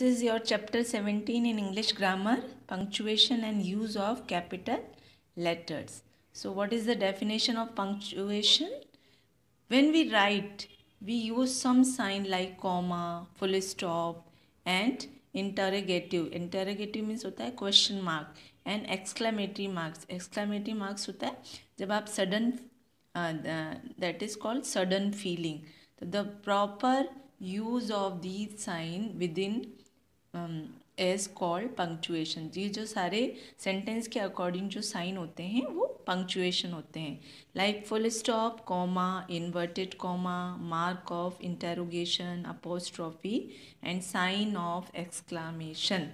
This is your chapter 17 in English grammar, punctuation and use of capital letters. So what is the definition of punctuation? When we write, we use some sign like comma, full stop and interrogative. Interrogative means होता है question mark and exclamatory marks. Exclamatory marks होता है जब आप sudden, uh, the, that is called sudden feeling. The proper use of these sign within as called punctuation ये जो सारे sentence के अकॉर्डिंग जो साइन होते हैं वो पंक्चुएशन होते हैं like full stop comma inverted comma mark of interrogation apostrophe and sign of exclamation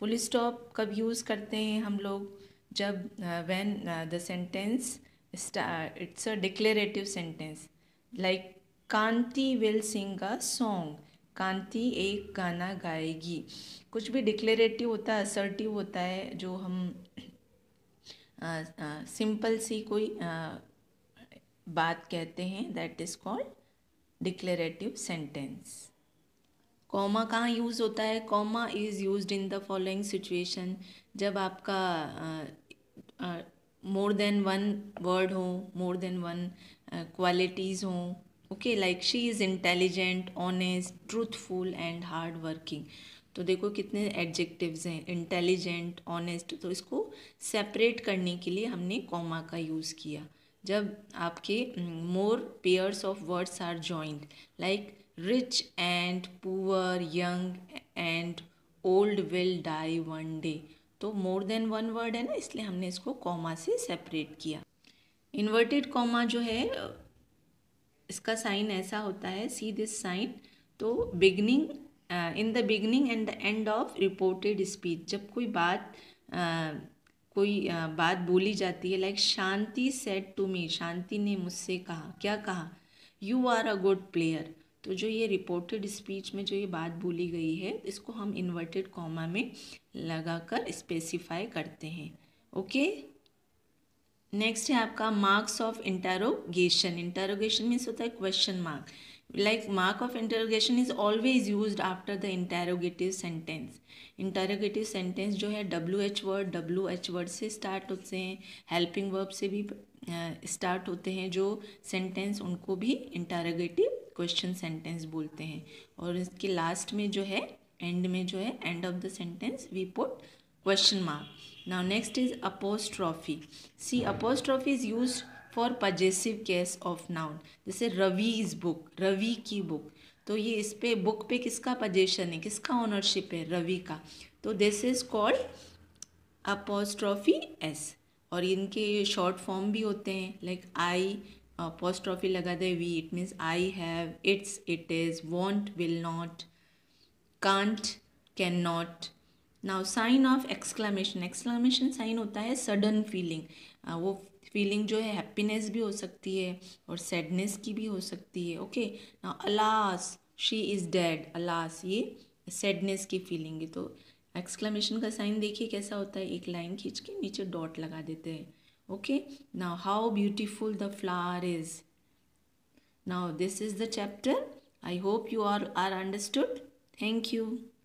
full stop कब यूज़ करते हैं हम लोग जब when the sentence it's a declarative sentence like Kanti will sing a song Kanti एक गाना गाएगी कुछ भी डिक्लेरेटिव होता है असर्टिव होता है जो हम सिंपल सी कोई आ, बात कहते हैं that is called declarative sentence comma कहाँ यूज़ होता है comma is use in the following situation जब आपका मोर देन वन वर्ड हो मोर देन वन क्वालिटीज़ हों okay like she is intelligent honest truthful and hard working तो देखो कितने एडजेक्टिव्स हैं इंटेलिजेंट ऑनेस्ट तो इसको सेपरेट करने के लिए हमने कॉमा का यूज़ किया जब आपके more pairs of words are joint like rich and poor young and old will die one day तो मोर देन वन वर्ड है ना इसलिए हमने इसको कॉमा से सेपरेट किया इन्वर्टेड कॉमा जो है इसका साइन ऐसा होता है सी दिस साइन तो beginning in the beginning and the end of reported speech जब कोई बात uh, कोई uh, बात बोली जाती है like Shanti said to me Shanti ने मुझसे कहा क्या कहा you are a good player तो जो ये रिपोर्टेड स्पीच में जो ये बात बोली गई है इसको हम इन्वर्टेड कॉमा में लगाकर स्पेसिफाई करते हैं ओके okay? नेक्स्ट है आपका marks of interrogation interrogation means होता है question mark like mark of interrogation is always use after the interrogative sentence interrogative sentence जो है W H word W H word से स्टार्ट होते हैं हेल्पिंग वर्ब से भी स्टार्ट uh, होते हैं जो सेंटेंस उनको भी इंटरोगेटिव क्वेश्चन सेंटेंस बोलते हैं और इसके लास्ट में जो है एंड में जो है end of the sentence we put question mark. Now next is apostrophe. See apostrophe is used for possessive case of noun जैसे रवि इज़ बुक रवि की बुक तो ये इस पे बुक पे किसका पजेशन है किसका ओनरशिप है रवि का तो this is called apostrophe S और इनके शॉर्ट फॉर्म भी होते हैं लाइक आई अपोस्ट्रॉफी लगा दे V it means I have it's it is won't will not can't can not now sign of exclamation exclamation sign होता है सडन फीलिंग वो फीलिंग जो है हैप्पीनेस भी हो सकती है और सैडनेस की भी हो सकती है okay now alas she is dead alas ये सैडनेस की फीलिंग है तो एक्सक्लामेशन का साइन देखिए कैसा होता है एक लाइन खींच के नीचे डॉट लगा देते हैं okay now how beautiful the flower is now this is the chapter I hope you are are understood thank you